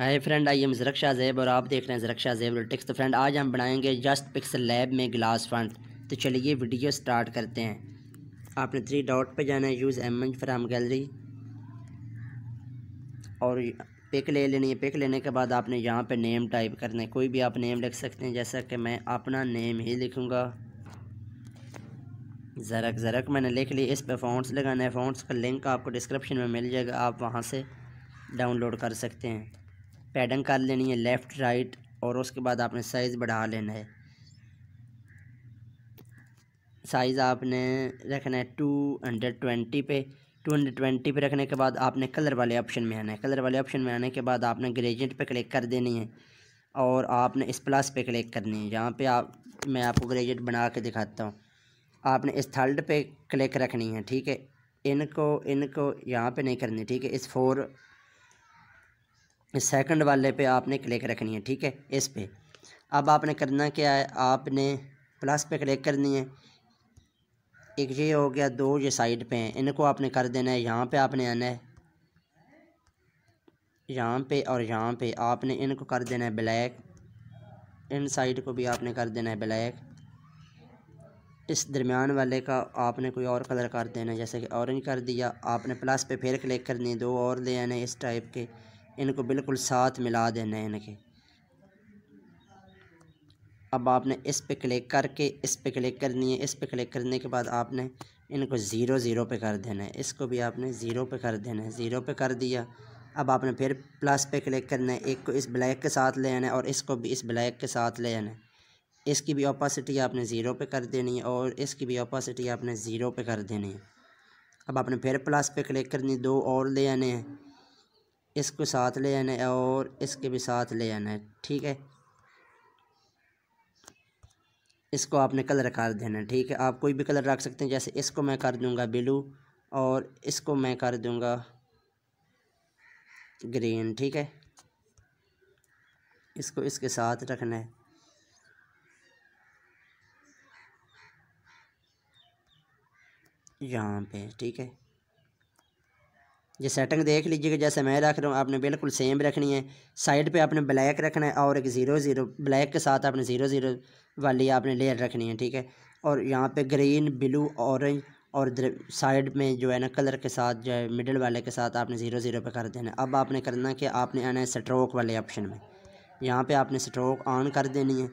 hi friend I am जरक्षा जैब और आप देख रहे हैं जरक्षा जैब टिक्स तो फ्रेंड आज हम बनाएंगे जस्ट पिक्सल लैब में ग्लास फ्रंट तो चलिए वीडियो स्टार्ट करते हैं आपने थ्री डॉट पे जाना है use M N from gallery और पिक ले लेनी है पिक लेने के बाद आपने यहाँ पे नेम टाइप करना है कोई भी आप नेम लिख सकते हैं जैसा कि मैं अपना नेम ही लिखूँगा जरक जरक मैंने लिख ली इस पर फ़ोनस लगाना है फ़ोनस का लिंक आपको डिस्क्रिप्शन में मिल जाएगा आप वहाँ से डाउनलोड कर सकते हैं पैडिंग कर लेनी है लेफ़्ट राइट और उसके बाद आपने साइज़ बढ़ा लेना है साइज़ आपने रखना है टू हंड्रेड ट्वेंटी पे टू हंड्रेड ट्वेंटी पे रखने के बाद आपने कलर वाले ऑप्शन में आना है कलर वाले ऑप्शन में आने के बाद आपने ग्रेजेंट पे क्लिक कर देनी है और आपने इस प्लस पे क्लिक करनी है जहाँ पे आप मैं आपको ग्रेजेंट बना के दिखाता हूँ आपने इस थर्ड पे क्लिक रखनी है ठीक है इनको इनको यहाँ पे नहीं करनी ठीक है इस फोर सेकंड वाले पे आपने क्लिक रखनी है ठीक है इस पर अब आपने करना क्या है आपने प्लस पे क्लिक करनी है एक ये हो गया दो ये साइड पे हैं इनको आपने कर देना है यहाँ पे आपने आना है यहाँ पे और यहाँ पे आपने इनको कर देना है ब्लैक इन साइड को भी आपने कर देना है ब्लैक इस दरमियान वाले का आपने कोई और कलर कर देना है जैसे कि ऑरेंज कर दिया आपने प्लस पे फिर क्लिक करनी है दो और ले आने इस टाइप के इनको बिल्कुल साथ मिला देना है इनके अब आपने इस पे क्लिक करके इस पे क्लिक करनी है इस पे क्लिक करने के बाद आपने इनको ज़ीरो ज़ीरो पे कर देना है इसको भी आपने ज़ीरो पे कर देना है ज़ीरो पे कर दिया अब आपने फिर प्लस पे क्लिक करना है एक को इस ब्लैक के साथ ले आना है और इसको भी इस ब्लैक के साथ ले आना है इसकी भी ओपासिटी आपने ज़ीरो पे कर देनी है और इसकी भी ओपासिटी आपने ज़ीरो पे कर देनी है अब आपने फिर प्लस पे क्लिक करनी दो और ले आने हैं इसको साथ ले आना है और इसके भी साथ ले आना है ठीक है इसको आपने कलर कर देना है ठीक है आप कोई भी कलर रख सकते हैं जैसे इसको मैं कर दूंगा ब्लू और इसको मैं कर दूंगा ग्रीन ठीक है इसको इसके साथ रखना है यहाँ पे ठीक है ये सेटिंग देख लीजिएगा जैसे मैं रख रहा हूँ आपने बिल्कुल सेम रखनी है साइड पे आपने ब्लैक रखना है और एक ज़ीरो ज़ीरो ब्लैक के साथ आपने ज़ीरो ज़ीरो वाली आपने लेयर रखनी है ठीक है और यहाँ पे ग्रीन ब्लू ऑरेंज और साइड में जो है ना कलर के साथ जो है मिडल वाले के साथ आपने ज़ीरो ज़ीरो पे कर देना अब आपने करना कि आपने आना है स्ट्रोक वाले ऑप्शन में यहाँ पर आपने स्ट्रोक ऑन कर देनी है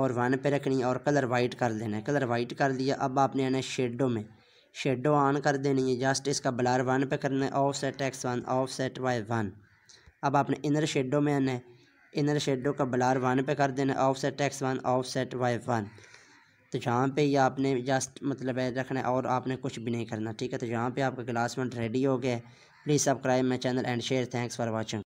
और वन पर रखनी है और कलर वाइट कर देना है कलर वाइट कर दिया अब आपने आना है शेडो में शेडो ऑन कर देनी है जस्ट इसका ब्लर वन पे करना है offset X one offset Y one अब आपने इनर शेडो में आना है इनर शेडो का ब्लर वन पे कर देना है offset X one offset Y one तो जहाँ पे ये आपने जस्ट मतलब है रखना है और आपने कुछ भी नहीं करना ठीक है तो जहाँ पे आपका क्लास वन रेडी हो गया please subscribe my channel and share thanks for watching